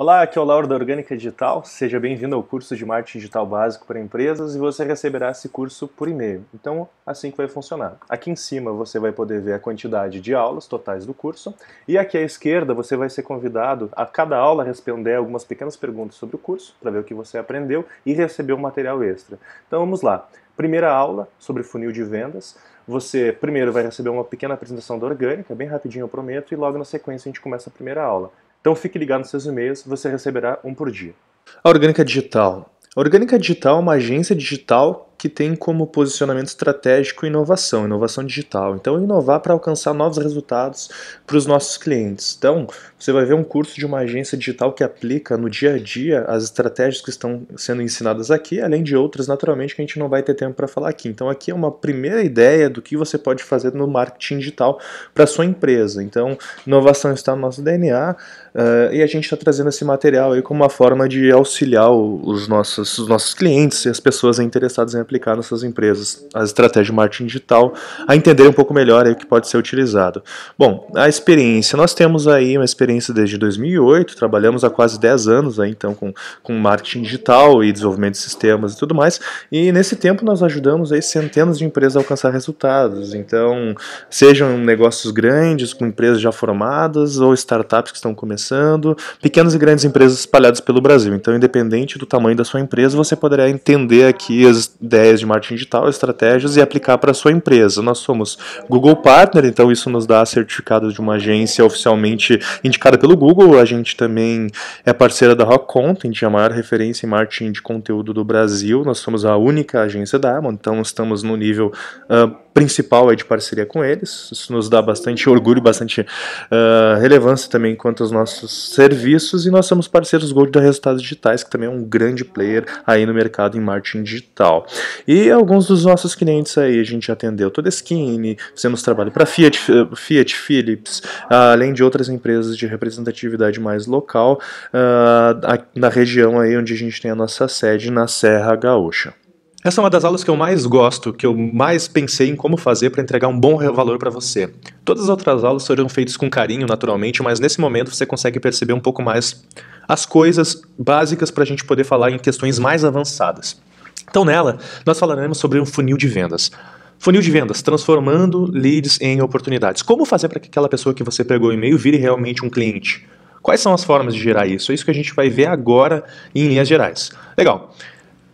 Olá, aqui é o Lauro da Orgânica Digital. Seja bem-vindo ao curso de marketing digital básico para empresas e você receberá esse curso por e-mail. Então, assim que vai funcionar. Aqui em cima você vai poder ver a quantidade de aulas totais do curso e aqui à esquerda você vai ser convidado a cada aula responder algumas pequenas perguntas sobre o curso para ver o que você aprendeu e receber um material extra. Então, vamos lá. Primeira aula sobre funil de vendas. Você primeiro vai receber uma pequena apresentação da orgânica, bem rapidinho eu prometo, e logo na sequência a gente começa a primeira aula. Então fique ligado nos seus e-mails, você receberá um por dia. A Orgânica Digital. A Orgânica Digital é uma agência digital que tem como posicionamento estratégico inovação, inovação digital. Então, inovar para alcançar novos resultados para os nossos clientes. Então, você vai ver um curso de uma agência digital que aplica no dia a dia as estratégias que estão sendo ensinadas aqui, além de outras, naturalmente, que a gente não vai ter tempo para falar aqui. Então, aqui é uma primeira ideia do que você pode fazer no marketing digital para sua empresa. Então, inovação está no nosso DNA uh, eh, e a gente está trazendo esse material aí como uma forma de auxiliar os nossos, os nossos clientes e as pessoas interessadas em aplicar nas suas empresas as estratégias de marketing digital, a entender um pouco melhor o que pode ser utilizado. Bom, a experiência, nós temos aí uma experiência desde 2008, trabalhamos há quase 10 anos aí, então com, com marketing digital e desenvolvimento de sistemas e tudo mais, e nesse tempo nós ajudamos aí centenas de empresas a alcançar resultados, então sejam negócios grandes, com empresas já formadas ou startups que estão começando, pequenas e grandes empresas espalhadas pelo Brasil, então independente do tamanho da sua empresa, você poderá entender aqui as ideias de marketing digital, estratégias e aplicar para a sua empresa. Nós somos Google Partner, então isso nos dá certificado de uma agência oficialmente indicada pelo Google. A gente também é parceira da Rock Content, a maior referência em marketing de conteúdo do Brasil. Nós somos a única agência da Amazon, então estamos no nível uh, principal é de parceria com eles. Isso nos dá bastante orgulho, bastante uh, relevância também quanto aos nossos serviços. E nós somos parceiros Gold da Resultados Digitais, que também é um grande player aí no mercado em marketing digital. E alguns dos nossos clientes aí, a gente atendeu toda Skin, fizemos trabalho para Fiat, Fiat, Philips, além de outras empresas de representatividade mais local uh, na região aí onde a gente tem a nossa sede, na Serra Gaúcha. Essa é uma das aulas que eu mais gosto, que eu mais pensei em como fazer para entregar um bom valor para você. Todas as outras aulas serão feitas com carinho, naturalmente, mas nesse momento você consegue perceber um pouco mais as coisas básicas para a gente poder falar em questões mais avançadas. Então, nela, nós falaremos sobre um funil de vendas. Funil de vendas, transformando leads em oportunidades. Como fazer para que aquela pessoa que você pegou o e-mail vire realmente um cliente? Quais são as formas de gerar isso? É isso que a gente vai ver agora em linhas gerais. Legal.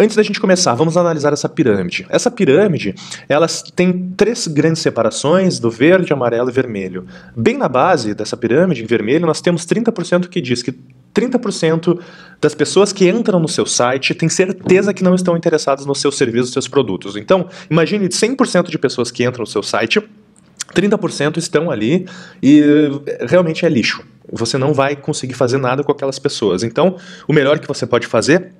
Antes da gente começar, vamos analisar essa pirâmide. Essa pirâmide, ela tem três grandes separações do verde, amarelo e vermelho. Bem na base dessa pirâmide, em vermelho, nós temos 30% que diz que 30% das pessoas que entram no seu site têm certeza que não estão interessadas nos seus serviços, seus produtos. Então, imagine 100% de pessoas que entram no seu site, 30% estão ali e eh, realmente é lixo. Você não vai conseguir fazer nada com aquelas pessoas. Então, o melhor que você pode fazer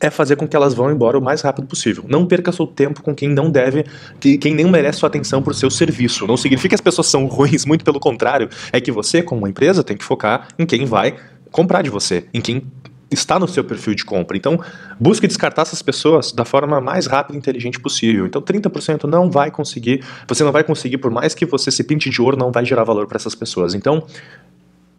é fazer com que elas vão embora o mais rápido possível. Não perca seu tempo com quem não deve, que, quem nem merece sua atenção por seu serviço. Não significa que as pessoas são ruins, muito pelo contrário, é que você, como uma empresa, tem que focar em quem vai comprar de você, em quem está no seu perfil de compra. Então, busque descartar essas pessoas da forma mais rápida e inteligente possível. Então, 30% não vai conseguir, você não vai conseguir, por mais que você se pinte de ouro, não vai gerar valor para essas pessoas. Então,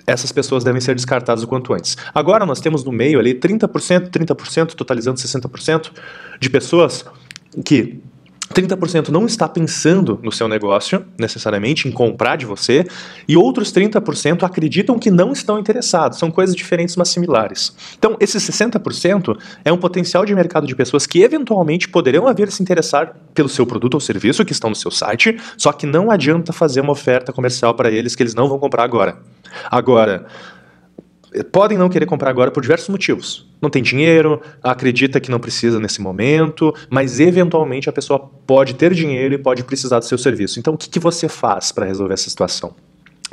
essas pessoas devem ser descartadas o quanto antes. Agora nós temos no meio ali 30%, 30%, totalizando 60% de pessoas que 30% não está pensando no seu negócio, necessariamente, em comprar de você, e outros 30% acreditam que não estão interessados. São coisas diferentes, mas similares. Então, esse 60% é um potencial de mercado de pessoas que eventualmente poderão haver se interessar pelo seu produto ou serviço que estão no seu site, só que não adianta fazer uma oferta comercial para eles que eles não vão comprar agora. Agora, podem não querer comprar agora por diversos motivos. Não tem dinheiro, acredita que não precisa nesse momento, mas eventualmente a pessoa pode ter dinheiro e pode precisar do seu serviço. Então, o que, que você faz para resolver essa situação?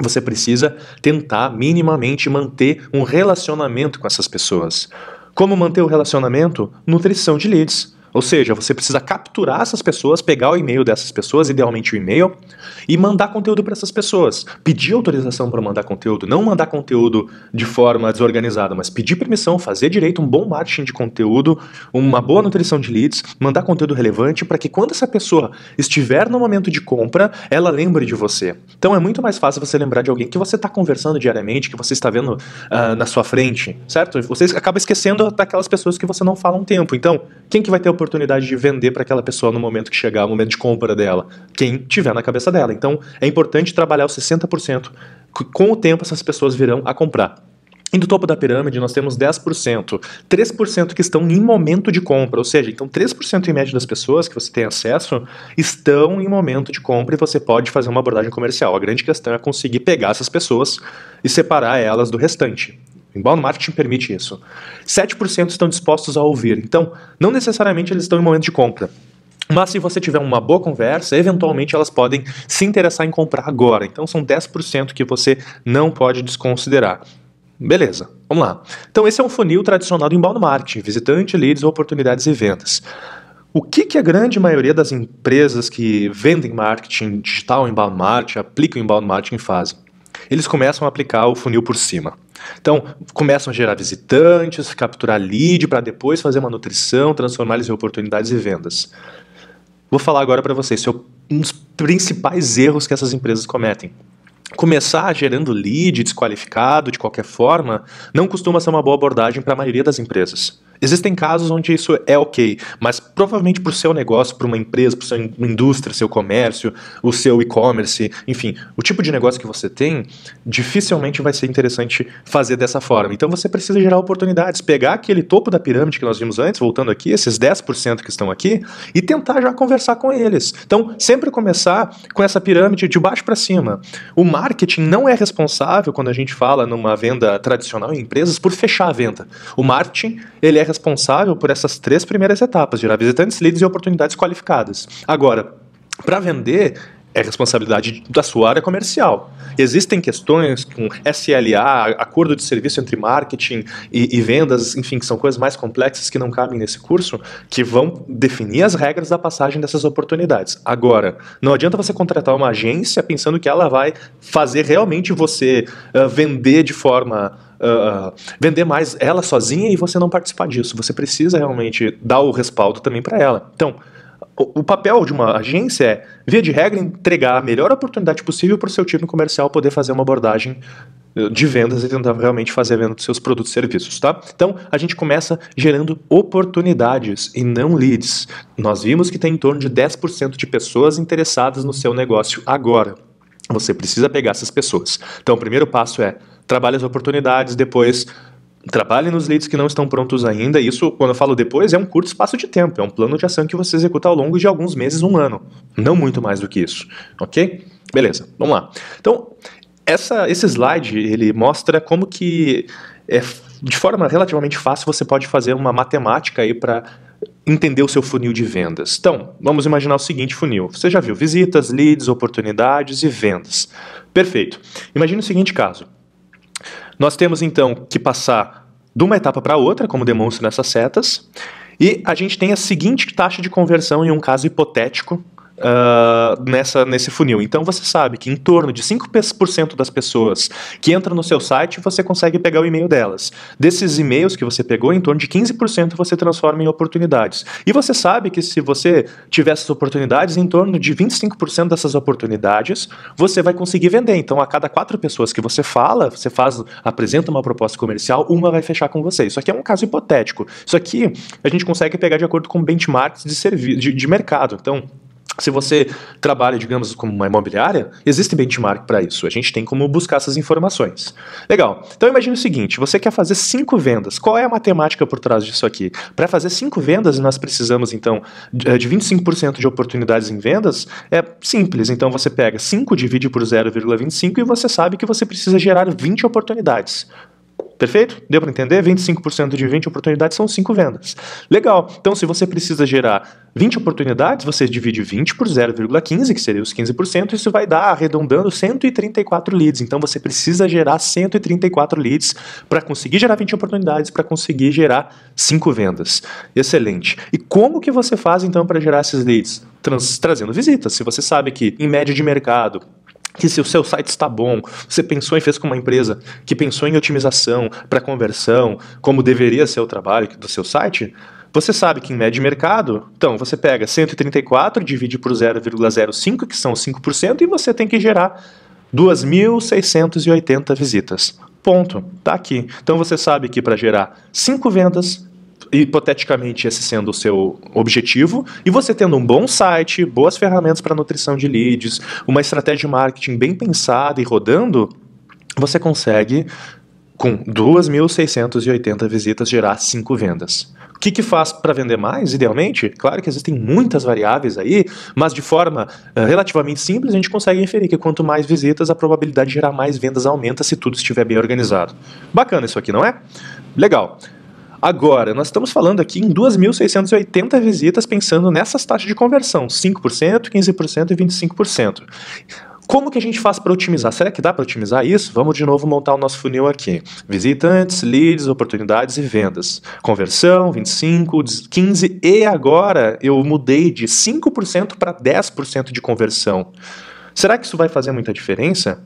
Você precisa tentar minimamente manter um relacionamento com essas pessoas. Como manter o relacionamento? Nutrição de leads. Ou seja, você precisa capturar essas pessoas, pegar o e-mail dessas pessoas, idealmente o e-mail, e mandar conteúdo para essas pessoas. Pedir autorização para mandar conteúdo, não mandar conteúdo de forma desorganizada, mas pedir permissão, fazer direito um bom marketing de conteúdo, uma boa nutrição de leads, mandar conteúdo relevante para que quando essa pessoa estiver no momento de compra, ela lembre de você. Então é muito mais fácil você lembrar de alguém que você está conversando diariamente, que você está vendo uh, na sua frente, certo? Você acaba esquecendo daquelas pessoas que você não fala um tempo. Então, quem que vai ter o oportunidade de vender para aquela pessoa no momento que chegar, o momento de compra dela, quem tiver na cabeça dela. Então, é importante trabalhar os 60%. Com o tempo, essas pessoas virão a comprar. E do topo da pirâmide nós temos 10%, 3% que estão em momento de compra, ou seja, então 3% em média das pessoas que você tem acesso estão em momento de compra e você pode fazer uma abordagem comercial. A grande questão é conseguir pegar essas pessoas e separar elas do restante. Inbound marketing permite isso. 7% estão dispostos a ouvir. Então, não necessariamente eles estão em momento de compra. Mas se você tiver uma boa conversa, eventualmente elas podem se interessar em comprar agora. Então são 10% que você não pode desconsiderar. Beleza, vamos lá. Então esse é um funil tradicional do inbound marketing, visitante, leads, oportunidades e vendas. O que, que a grande maioria das empresas que vendem marketing digital, inbound marketing, aplicam inbound marketing fazem? Eles começam a aplicar o funil por cima. Então, começam a gerar visitantes, capturar lead para depois fazer uma nutrição, transformar eles em oportunidades e vendas. Vou falar agora para vocês seu, um dos principais erros que essas empresas cometem. Começar gerando lead desqualificado de qualquer forma não costuma ser uma boa abordagem para a maioria das empresas. Existem casos onde isso é ok, mas provavelmente para o seu negócio, para uma empresa, para sua indústria, seu comércio, o seu e-commerce, enfim, o tipo de negócio que você tem, dificilmente vai ser interessante fazer dessa forma. Então você precisa gerar oportunidades, pegar aquele topo da pirâmide que nós vimos antes, voltando aqui, esses 10% que estão aqui, e tentar já conversar com eles. Então, sempre começar com essa pirâmide de baixo para cima. O marketing não é responsável quando a gente fala numa venda tradicional em empresas por fechar a venda. O marketing, ele é responsável por essas três primeiras etapas: gerar visitantes, leads e oportunidades qualificadas. Agora, para vender, é responsabilidade da sua área comercial. Existem questões com SLA, acordo de serviço entre marketing e, e, vendas, enfim, que são coisas mais complexas que não cabem nesse curso, que vão definir as regras da passagem dessas oportunidades. Agora, não adianta você contratar uma agência pensando que ela vai fazer realmente você uh, vender de forma uh, vender mais ela sozinha e você não participar disso. Você precisa realmente dar o respaldo também para ela. Então, o, o papel de uma agência é, via de regra, entregar a melhor oportunidade possível para o seu time comercial poder fazer uma abordagem ah, de vendas e tentar realmente fazer a venda dos seus produtos e serviços, tá? Então, a gente começa gerando oportunidades e não leads. Nós vimos que tem em torno de 10% de pessoas interessadas no seu negócio agora. Você precisa pegar essas pessoas. Então, o primeiro passo é trabalhe as oportunidades depois, trabalhe nos leads que não estão prontos ainda. Isso, quando eu falo depois, é um curto espaço de tempo, é um plano de ação que você executa ao longo de alguns meses, um ano, não muito mais do que isso, ok? Beleza, vamos lá. Então, essa, esse slide ele mostra como que é, de forma relativamente fácil você pode fazer uma matemática aí para entender o seu funil de vendas. Então, vamos imaginar o seguinte funil. Você já viu visitas, leads, oportunidades e vendas. Perfeito. Imagine o seguinte caso. Nós temos então que passar de uma etapa para outra, como demonstra nessas setas, e a gente tem a seguinte taxa de conversão em um caso hipotético uh, nessa, nesse funil. Então você sabe que em torno de 5% das pessoas que entram no seu site, você consegue pegar o e-mail delas. Desses e-mails que você pegou, em torno de 15% você transforma em oportunidades. E você sabe que se você tiver essas oportunidades, em torno de 25% dessas oportunidades, você vai conseguir vender. Então a cada quatro pessoas que você fala, você faz, apresenta uma proposta comercial, uma vai fechar com você. Isso aqui é um caso hipotético. Isso aqui a gente consegue pegar de acordo com benchmarks de, de, de mercado. Então, se você trabalha, digamos, como uma imobiliária, existe benchmark para isso. A gente tem como buscar essas informações. Legal. Então imagine o seguinte: você quer fazer cinco vendas. Qual é a matemática por trás disso aqui? Para fazer cinco vendas, nós precisamos então de 25% eh, de oportunidades em vendas. É simples. Então você pega 5, divide por 0,25 e você sabe que você precisa gerar 20 oportunidades. Perfeito? Deu para entender? 25% de 20 oportunidades são 5 vendas. Legal. Então, se você precisa gerar 20 oportunidades, você divide 20 por 0,15, que seria os 15%, isso vai dar, arredondando, 134 leads. Então, você precisa gerar 134 leads para conseguir gerar 20 oportunidades, para conseguir gerar 5 vendas. Excelente. E como que você faz, então, para gerar esses leads? Trans trazendo visitas. Se você sabe que, em média de mercado, que se o seu site está bom, você pensou e fez com uma empresa que pensou em otimização para conversão, como deveria ser o trabalho do seu site, você sabe que em média de mercado, então você pega 134, divide por 0,05, que são 5%, e você tem que gerar 2.680 visitas. Ponto. Tá aqui. Então você sabe que para gerar 5 vendas, hipoteticamente esse sendo o seu objetivo, e você tendo um bom site, boas ferramentas para nutrição de leads, uma estratégia de marketing bem pensada e rodando, você consegue com 2.680 visitas gerar 5 vendas. O que, que faz para vender mais, idealmente? Claro que existem muitas variáveis aí, mas de forma eh, relativamente simples a gente consegue inferir que quanto mais visitas, a probabilidade de gerar mais vendas aumenta se tudo estiver bem organizado. Bacana isso aqui, não é? Legal. Agora, nós estamos falando aqui em 2.680 visitas pensando nessas taxas de conversão, 5%, 15% e 25%. Como que a gente faz para otimizar? Será que dá para otimizar isso? Vamos de novo montar o nosso funil aqui. Visitantes, leads, oportunidades e vendas. Conversão, 25, 15 e agora eu mudei de 5% para 10% de conversão. Será que isso vai fazer muita diferença?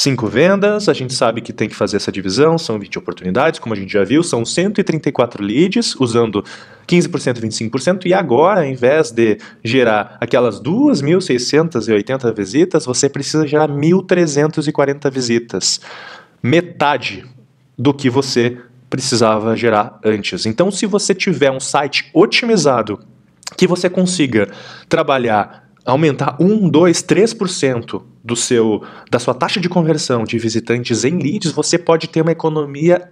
cinco vendas, a gente sabe que tem que fazer essa divisão, são 20 oportunidades, como a gente já viu, são 134 leads usando 15%, 25%, e agora, ao invés de gerar aquelas 2.680 visitas, você precisa gerar 1.340 visitas. Metade do que você precisava gerar antes. Então, se você tiver um site otimizado que você consiga trabalhar aumentar 1, 2, 3% do seu, da sua taxa de conversão de visitantes em leads, você pode ter uma economia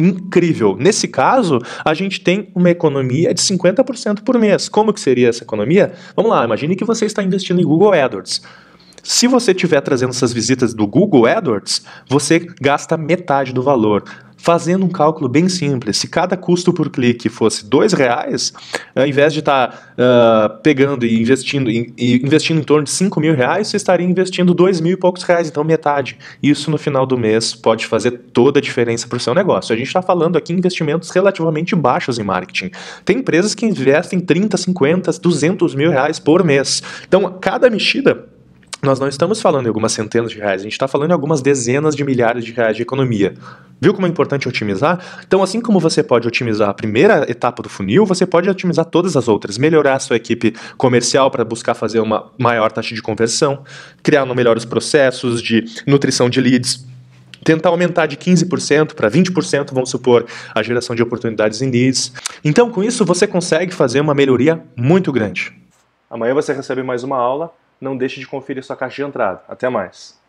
incrível. Nesse caso, a gente tem uma economia de 50% por mês. Como que seria essa economia? Vamos lá, imagine que você está investindo em Google AdWords. Se você estiver trazendo essas visitas do Google AdWords, você gasta metade do valor. Fazendo um cálculo bem simples, se cada custo por clique fosse dois reais, ao invés de estar tá, uh, pegando e investindo, e, investindo em torno de cinco mil reais, você estaria investindo dois mil e poucos reais, então metade. Isso no final do mês pode fazer toda a diferença para o seu negócio. A gente está falando aqui investimentos relativamente baixos em marketing. Tem empresas que investem 30, 50, 200 mil reais por mês. Então, cada mexida nós não estamos falando em algumas centenas de reais, a gente está falando em algumas dezenas de milhares de reais de economia. Viu como é importante otimizar? Então, assim como você pode otimizar a primeira etapa do funil, você pode otimizar todas as outras. Melhorar a sua equipe comercial para buscar fazer uma maior taxa de conversão, criar melhores processos de nutrição de leads tentar aumentar de 15% para 20%, vamos supor, a geração de oportunidades em leads. Então, com isso, você consegue fazer uma melhoria muito grande. Amanhã você recebe mais uma aula não deixe de conferir sua caixa de entrada. Até mais!